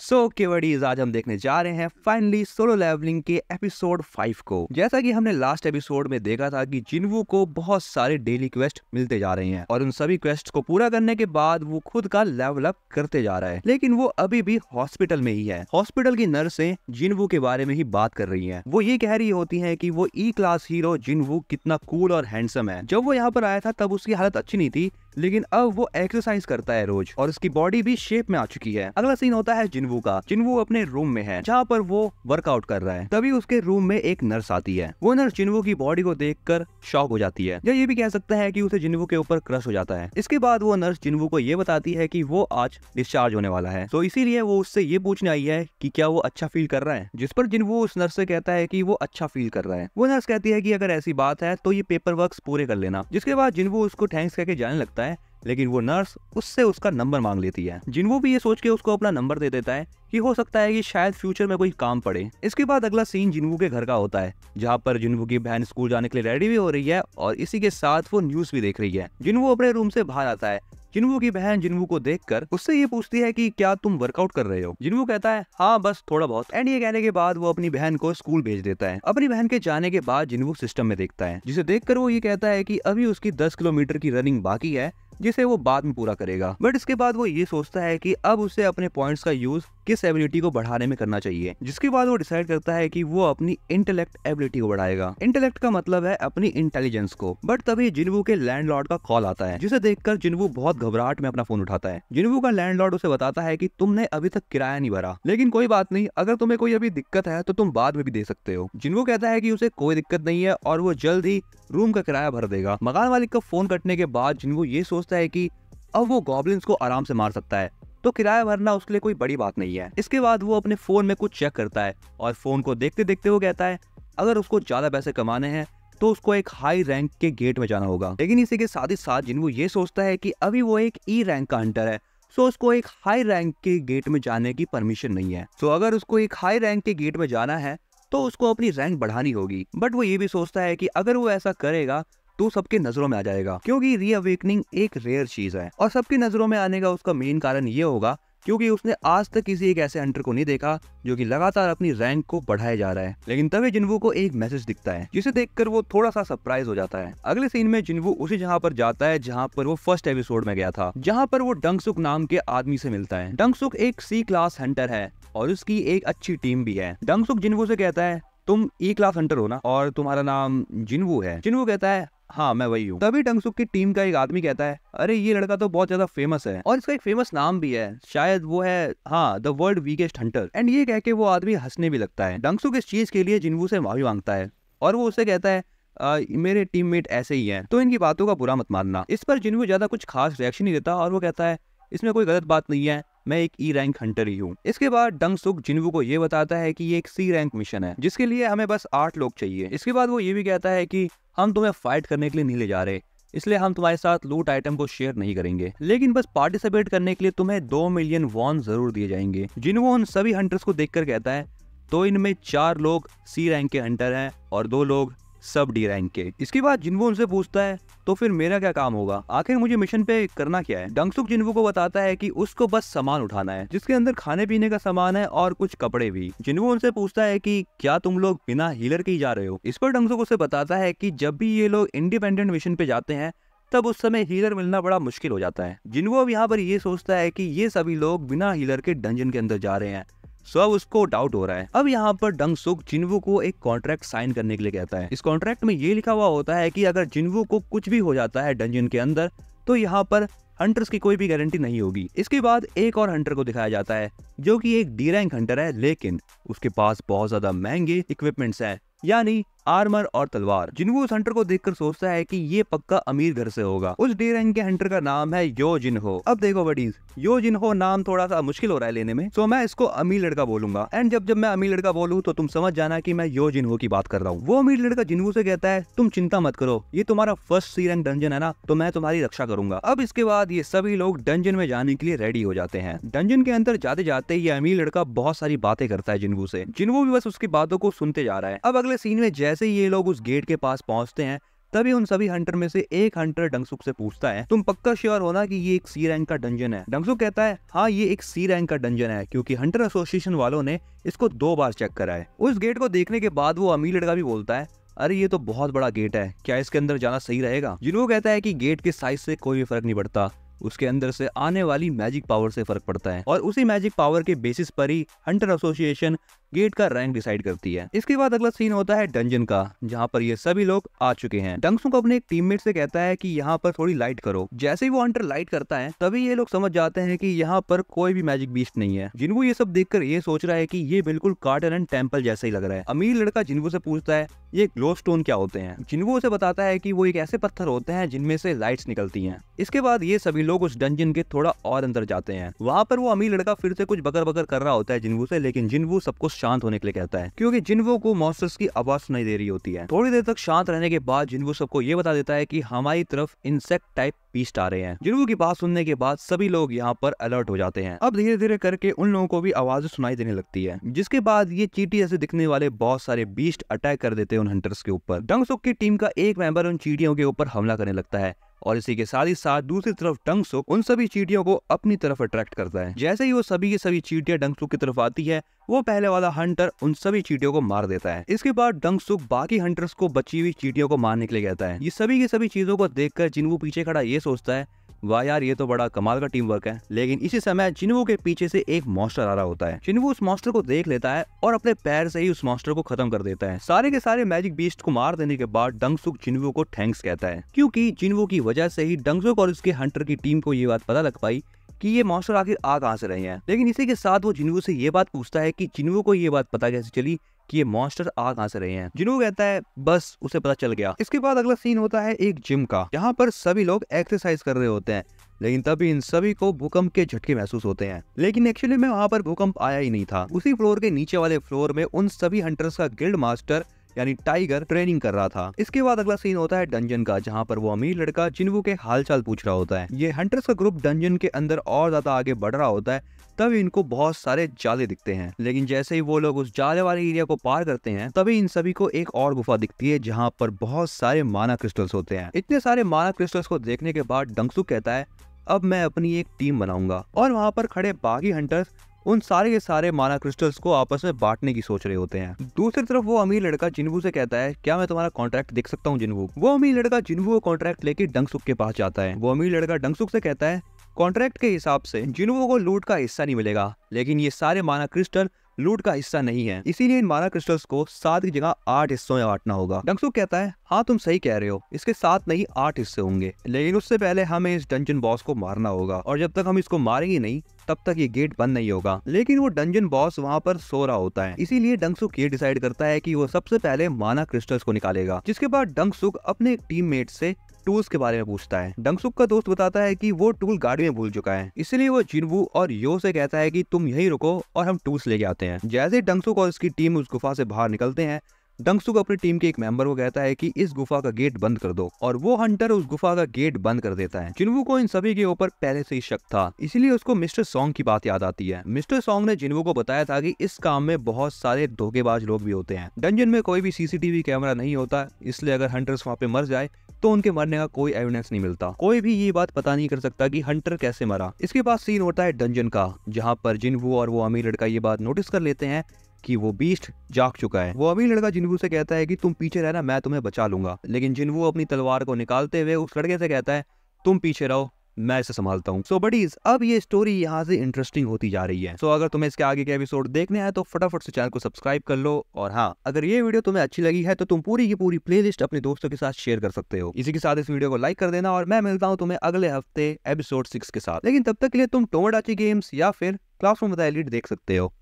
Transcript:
सो so, केवड़ीज आज हम देखने जा रहे हैं फाइनली सोलो लेवलिंग के एपिसोड फाइव को जैसा कि हमने लास्ट एपिसोड में देखा था कि जिनवू को बहुत सारे डेली क्वेस्ट मिलते जा रहे हैं और उन सभी क्वेस्ट को पूरा करने के बाद वो खुद का लेवल अप करते जा रहा है लेकिन वो अभी भी हॉस्पिटल में ही है हॉस्पिटल की नर्से जिनवू के बारे में ही बात कर रही है वो ये कह रही होती है की वो ई क्लास हीरो जिनवू कितना कूल और हैंडसम है जब वो यहाँ पर आया था तब उसकी हालत अच्छी नहीं थी लेकिन अब वो एक्सरसाइज करता है रोज और उसकी बॉडी भी शेप में आ चुकी है अगला सीन होता है जिनवू का जिनवू अपने रूम में है जहाँ पर वो वर्कआउट कर रहा है तभी उसके रूम में एक नर्स आती है वो नर्स जिनवू की बॉडी को देखकर शॉक हो जाती है या ये भी कह सकता है की उसे जिनवू के ऊपर क्रश हो जाता है इसके बाद वो नर्स जिनवू को ये बताती है की वो आज डिस्चार्ज होने वाला है तो इसीलिए वो उससे ये पूछने आई है की क्या वो अच्छा फील कर रहा है जिस पर जिनवू उस नर्स से कहता है की वो अच्छा फील कर रहा है वो नर्स कहती है की अगर ऐसी बात है तो ये पेपर वर्क पूरे कर लेना जिसके बाद जिनवू उसको थैंक्स कह के जाने लगता होता है लेकिन वो नर्स उससे उसका नंबर मांग लेती है वो भी ये सोच के उसको अपना नंबर दे देता है कि हो सकता है कि शायद फ्यूचर में कोई काम पड़े इसके बाद अगला सीन जिनवू के घर का होता है जहाँ पर जिनवू की बहन स्कूल जाने के लिए रेडी भी हो रही है और इसी के साथ वो न्यूज भी देख रही है जिनवू अपने रूम से बाहर आता है जिनवू की बहन जिनवू को देखकर उससे ये पूछती है कि क्या तुम वर्कआउट कर रहे हो जिनवू कहता है हाँ बस थोड़ा बहुत एंड ये कहने के बाद वो अपनी बहन को स्कूल भेज देता है अपनी बहन के जाने के बाद जिनवू सिस्टम में देखता है जिसे देख वो ये कहता है की अभी उसकी दस किलोमीटर की रनिंग बाकी है जिसे वो बाद में पूरा करेगा बट इसके बाद वो ये सोचता है कि अब उसे अपने पॉइंट्स का यूज किस एबिलिटी को बढ़ाने में करना चाहिए जिसके बाद वो डिसाइड करता है कि वो अपनी इंटेलेक्ट एबिलिटी को बढ़ाएगा इंटेलेक्ट का मतलब है अपनी इंटेलिजेंस को बट तभी जिनवू के लैंडलॉर्ड का कॉल आता है जिसे देखकर जिनवू बहुत घबराहट में अपना फोन उठाता है जिनवू का लैंडलॉर्ड उसे बताता है की तुमने अभी तक किराया नहीं भरा लेकिन कोई बात नहीं अगर तुम्हें कोई अभी दिक्कत है तो तुम बाद में भी दे सकते हो जिनवू कहता है की उसे कोई दिक्कत नहीं है और वो जल्द ही रूम का किराया भर देगा मकान मालिक का फोन कटने के बाद जिनवू ये सोचता है कि अब वो गॉबलिन्स को आराम से मार सकता है तो किराया भरना उसके लिए कोई बड़ी बात नहीं है इसके बाद वो अपने फ़ोन में कुछ चेक करता है और फ़ोन को देखते देखते वो कहता है अगर उसको ज़्यादा पैसे कमाने हैं तो उसको एक हाई रैंक के गेट में जाना होगा लेकिन इसी के साथ ही साथ जिनवू ये सोचता है कि अभी वो एक ई e रैंक का हंटर है सो उसको एक हाई रैंक के गेट में जाने की परमिशन नहीं है सो अगर उसको एक हाई रैंक के गेट में जाना है तो उसको अपनी रैंक बढ़ानी होगी बट वो ये भी सोचता है कि अगर वो ऐसा करेगा तो सबके नजरों में आ जाएगा क्योंकि रीअवेकनिंग एक रेयर चीज है और सबके नजरों में आने का उसका मेन कारण ये होगा क्योंकि उसने आज तक किसी एक ऐसे हंटर को नहीं देखा जो कि लगातार अपनी रैंक को बढ़ाए जा रहा है लेकिन तभी जिनवू को एक मैसेज दिखता है जिसे देखकर वो थोड़ा सा सरप्राइज हो जाता है अगले सीन में जिनवू उसी जगह पर जाता है जहाँ पर वो फर्स्ट एपिसोड में गया था जहाँ पर वो डंगसुक नाम के आदमी से मिलता है डंगसुक एक सी क्लास हंटर है और उसकी एक अच्छी टीम भी है डंगसुक जिनवू से कहता है तुम ई क्लास हंटर हो ना और तुम्हारा नाम जिनवू है जिनवू कहता है हाँ मैं वही हूँ तभी टंगसुक की टीम का एक आदमी कहता है अरे ये लड़का तो बहुत ज्यादा फेमस है और इसका एक फेमस नाम भी है शायद वो है हाँ the world weakest hunter and ये कह के वो आदमी हंसने भी लगता है डंगसुक इस चीज के लिए जिनवू से माफी मांगता है और वो उसे कहता है आ, मेरे टीममेट ऐसे ही हैं तो इनकी बातों का बुरा मत मानना इस पर जिनवू ज्यादा कुछ खास रिएक्शन नहीं देता और वो कहता है इसमें कोई गलत बात नहीं है मैं एक ई रैंक हंटर ही हूँ इसके बाद डंग सुक जिनवू को ये बताता है कि ये एक सी रैंक मिशन है जिसके लिए हमें बस आठ लोग चाहिए इसके बाद वो ये भी कहता है कि हम तुम्हें फाइट करने के लिए नहीं ले जा रहे इसलिए हम तुम्हारे साथ लूट आइटम को शेयर नहीं करेंगे लेकिन बस पार्टिसिपेट करने के लिए तुम्हें दो मिलियन वॉन जरूर दिए जाएंगे जिनवो उन सभी हंटर्स को देख कहता है तो इनमें चार लोग सी रैंक के हंटर हैं और दो लोग सब डी रैंक के इसके बाद जिनवो उनसे पूछता है तो फिर मेरा क्या काम होगा आखिर मुझे मिशन पे करना क्या है डंगसुक जिनवो को बताता है कि उसको बस सामान उठाना है जिसके अंदर खाने पीने का सामान है और कुछ कपड़े भी जिनवो उनसे पूछता है कि क्या तुम लोग बिना हीलर के ही जा रहे हो इस पर डंगसुक उसे बताता है कि जब भी ये लोग इंडिपेंडेंट मिशन पे जाते हैं तब उस समय हीलर मिलना बड़ा मुश्किल हो जाता है जिनवो अब यहाँ पर ये सोचता है कि ये सभी लोग बिना हीलर के डंजन के अंदर जा रहे हैं सो अब उसको डाउट हो रहा है अब यहाँ पर डंग सुक जिनवू को एक कॉन्ट्रैक्ट साइन करने के लिए कहता है इस कॉन्ट्रैक्ट में ये लिखा हुआ होता है कि अगर जिनवू को कुछ भी हो जाता है डंजन के अंदर तो यहाँ पर हंटर्स की कोई भी गारंटी नहीं होगी इसके बाद एक और हंटर को दिखाया जाता है जो कि एक डी रैंक हंटर है लेकिन उसके पास बहुत ज्यादा महंगे इक्विपमेंट्स हैं यानी आर्मर और तलवार जिनवू उस हंटर को देखकर सोचता है कि ये पक्का अमीर घर से होगा उस डी रैंक के हंटर का नाम है यो जिनहो अब देखो बडीज यो जिनहो नाम थोड़ा सा मुश्किल हो रहा है लेने में सो तो मैं इसको अमीर लड़का बोलूंगा एंड जब जब मैं अमीर लड़का बोलूँ तो तुम समझ जाना की मैं यो जिनहो की बात कर रहा हूँ वो अमीर लड़का जिनवू से कहता है तुम चिंता मत करो ये तुम्हारा फर्स्ट सी रैंक डंजन है ना तो मैं तुम्हारी रक्षा करूंगा अब इसके बाद ये सभी लोग डंजन में जाने के लिए रेडी हो जाते हैं डंजन के अंदर जाते जाते ये अमीर लड़का बहुत सारी बातें करता है जिनवू से जिनवू भी बस उसकी बातों को सुनते जा रहा है अब अगले सीन में जैसे ही ये लोग उस गेट के पास पहुंचते हैं तभी उन सभी हंटर में से एक हंटर डंगसुक से पूछता है तुम पक्का श्योर होना कि ये एक सी रैंक का डंजन है डंगसुक कहता है हाँ ये एक सी रैंक का डंजन है क्योंकि हंटर एसोसिएशन वालों ने इसको दो बार चेक करा है उस गेट को देखने के बाद वो अमीर लड़का भी बोलता है अरे ये तो बहुत बड़ा गेट है क्या इसके अंदर जाना सही रहेगा जिनको कहता है की गेट के साइज से कोई भी फर्क नहीं पड़ता उसके अंदर से आने वाली मैजिक पावर से फर्क पड़ता है और उसी मैजिक पावर के बेसिस पर ही हंटर एसोसिएशन गेट का रैंक डिसाइड करती है इसके बाद अगला सीन होता है डंजन का जहाँ पर ये सभी लोग आ चुके हैं डंगसू अपने एक टीममेट से कहता है कि यहाँ पर थोड़ी लाइट करो जैसे ही वो अंटर लाइट करता है तभी ये लोग समझ जाते हैं कि यहाँ पर कोई भी मैजिक बीस्ट नहीं है जिनको ये सब देख ये सोच रहा है की ये बिल्कुल कार्टन एंड टेम्पल जैसा ही लग रहा है अमीर लड़का जिनवो से पूछता है ये ग्लो स्टोन क्या होते हैं जिनवो उसे बताता है की वो एक ऐसे पत्थर होते हैं जिनमें से लाइट्स निकलती है इसके बाद ये सभी लोग उस डंजन के थोड़ा और अंदर जाते हैं वहाँ पर वो अमीर लड़का फिर से कुछ बकर बकर कर रहा होता है जिनवू से लेकिन जिनवू सबको शांत होने के लिए कहता है क्योंकि जिनवो को मॉस्टर्स की आवाज सुनाई दे रही होती है थोड़ी देर तक शांत रहने के बाद जिनवो सबको ये बता देता है की हमारी तरफ इंसेक्ट टाइप बीस्ट आ रहे हैं जिनवो की बात सुनने के बाद सभी लोग यहाँ पर अलर्ट हो जाते हैं अब धीरे धीरे करके उन लोगों को भी आवाज सुनाई देने लगती है जिसके बाद ये चीटी जैसे दिखने वाले बहुत सारे बीस्ट अटैक कर देते हैं उन हंटर्स के ऊपर डंगसुक की टीम का एक मेंबर उन चीटियों के ऊपर हमला करने लगता है और इसी के साथ ही साथ दूसरी तरफ डंगसुक उन सभी चीटियों को अपनी तरफ अट्रैक्ट करता है जैसे ही वो सभी की सभी चीटियां डंगसुक की तरफ आती है वो पहले वाला हंटर उन सभी चीटियों को मार देता है इसके बाद डंगसुक बाकी हंटर्स को बची हुई चीटियों को मारने के लिए कहता है ये सभी की सभी चीजों को देखकर जिनवू पीछे खड़ा ये सोचता है वाह यार ये तो बड़ा कमाल का टीम वर्क है लेकिन इसी समय चिन्हू के पीछे से एक मॉस्टर आ रहा होता है चिन्हू उस मॉस्टर को देख लेता है और अपने पैर से ही उस मॉस्टर को खत्म कर देता है सारे के सारे मैजिक बीस्ट को मार देने के बाद डंगसुक चिन्हू को थैंक्स कहता है क्योंकि चिन्हू की वजह से ही डंगसुक और उसके हंटर की टीम को ये बात पता लग पाई कि ये मॉस्टर आखिर आ कहां से रहे हैं लेकिन इसी के साथ वो चिन्हू से ये बात पूछता है कि चिन्हू को ये बात पता कैसे चली कि ये मॉन्स्टर आ से रहे हैं जिनू कहता है बस उसे पता चल गया इसके बाद अगला सीन होता है एक जिम का यहाँ पर सभी लोग एक्सरसाइज कर रहे होते हैं लेकिन तभी इन सभी को भूकंप के झटके महसूस होते हैं लेकिन एक्चुअली में वहाँ पर भूकंप आया ही नहीं था उसी फ्लोर के नीचे वाले फ्लोर में उन सभी हंटर्स का गिल्ड मास्टर यानी टाइगर ट्रेनिंग कर रहा था इसके बाद अगला सीन होता है डंजन का जहाँ पर वो अमीर लड़का जिनवू के हालचाल पूछ रहा होता है ये हंटर्स का ग्रुप डंजन के अंदर और ज्यादा आगे बढ़ रहा होता है तभी इनको बहुत सारे जाले दिखते हैं लेकिन जैसे ही वो लोग उस जाले वाले एरिया को पार करते हैं तभी इन सभी को एक और गुफा दिखती है जहाँ पर बहुत सारे माना क्रिस्टल्स होते हैं इतने सारे माना क्रिस्टल्स को देखने के बाद डंगसू कहता है अब मैं अपनी एक टीम बनाऊंगा और वहाँ पर खड़े बागी हंटर्स उन सारे के सारे माना क्रिस्टल्स को आपस में बांटने की सोच रहे होते हैं दूसरी तरफ वो अमीर लड़का जिनवू से कहता है क्या मैं तुम्हारा कॉन्ट्रैक्ट देख सकता हूँ जिनवू वो अमीर लड़का जिनवू का कॉन्ट्रैक्ट लेके डंगसुक के पास जाता है वो अमीर लड़का डंगसुक से कहता है कॉन्ट्रैक्ट के हिसाब से जिनवू को लूट का हिस्सा नहीं मिलेगा लेकिन ये सारे माना क्रिस्टल लूट का हिस्सा नहीं है इसीलिए इन माना क्रिस्टल्स को सात की जगह आठ हिस्सों में बांटना होगा डंगसुक कहता है हाँ तुम सही कह रहे हो इसके साथ नहीं आठ हिस्से होंगे लेकिन उससे पहले हमें इस डंजन बॉस को मारना होगा और जब तक हम इसको मारेंगे नहीं तब तक ये गेट बंद नहीं होगा लेकिन वो डंजन बॉस वहाँ पर सो रहा होता है इसीलिए डंगसुक ये डिसाइड करता है की वो सबसे पहले माना क्रिस्टल्स को निकालेगा जिसके बाद डंगसुक अपने टीम से टूल्स के बारे में पूछता है डंगसुक का दोस्त बताता है कि वो टूल गाड़ी में भूल चुका है इसलिए वो जिनवू और यो से कहता है कि तुम यहीं रुको और हम टूल्स लेके आते हैं जैसे डंगसुक और उसकी टीम उस गुफा से बाहर निकलते हैं डंगसुक अपनी टीम के एक मेंबर को कहता है कि इस गुफा का गेट बंद कर दो और वो हंटर उस गुफा का गेट बंद कर देता है जिनवू को इन सभी के ऊपर पहले से ही शक था इसीलिए उसको मिस्टर सॉन्ग की बात याद आती है मिस्टर सॉन्ग ने जिनवू को बताया था कि इस काम में बहुत सारे धोखेबाज लोग भी होते हैं डंजन में कोई भी सीसीटीवी कैमरा नहीं होता इसलिए अगर हंटर्स वहाँ पे मर जाए तो उनके मरने का कोई एविडेंस नहीं मिलता कोई भी ये बात पता नहीं कर सकता कि हंटर कैसे मरा इसके बाद सीन होता है डंजन का जहाँ पर जिनवू और वो अमीर लड़का ये बात नोटिस कर लेते हैं कि वो बीस्ट जाग चुका है वो अभी लड़का जिनवू से कहता है कि तुम पीछे रहना मैं तुम्हें बचा लूंगा लेकिन जिनवू अपनी तलवार को निकालते हुए उस लड़के से कहता है तुम पीछे रहो मैं इसे संभालता हूँ सो बडीज अब ये स्टोरी यहाँ से इंटरेस्टिंग होती जा रही है सो so, अगर तुम्हें इसके आगे के एपिसोड देखने हैं तो फटाफट से चैनल को सब्सक्राइब कर लो और हाँ अगर ये वीडियो तुम्हें अच्छी लगी है तो तुम पूरी की पूरी प्लेलिस्ट अपने दोस्तों के साथ शेयर कर सकते हो इसी के साथ इस वीडियो को लाइक कर देना और मैं मिलता हूँ तुम्हें अगले हफ्ते एपिसोड सिक्स के साथ लेकिन तब तक के लिए तुम टोमोडाची गेम्स या फिर क्लासरूम देख सकते हो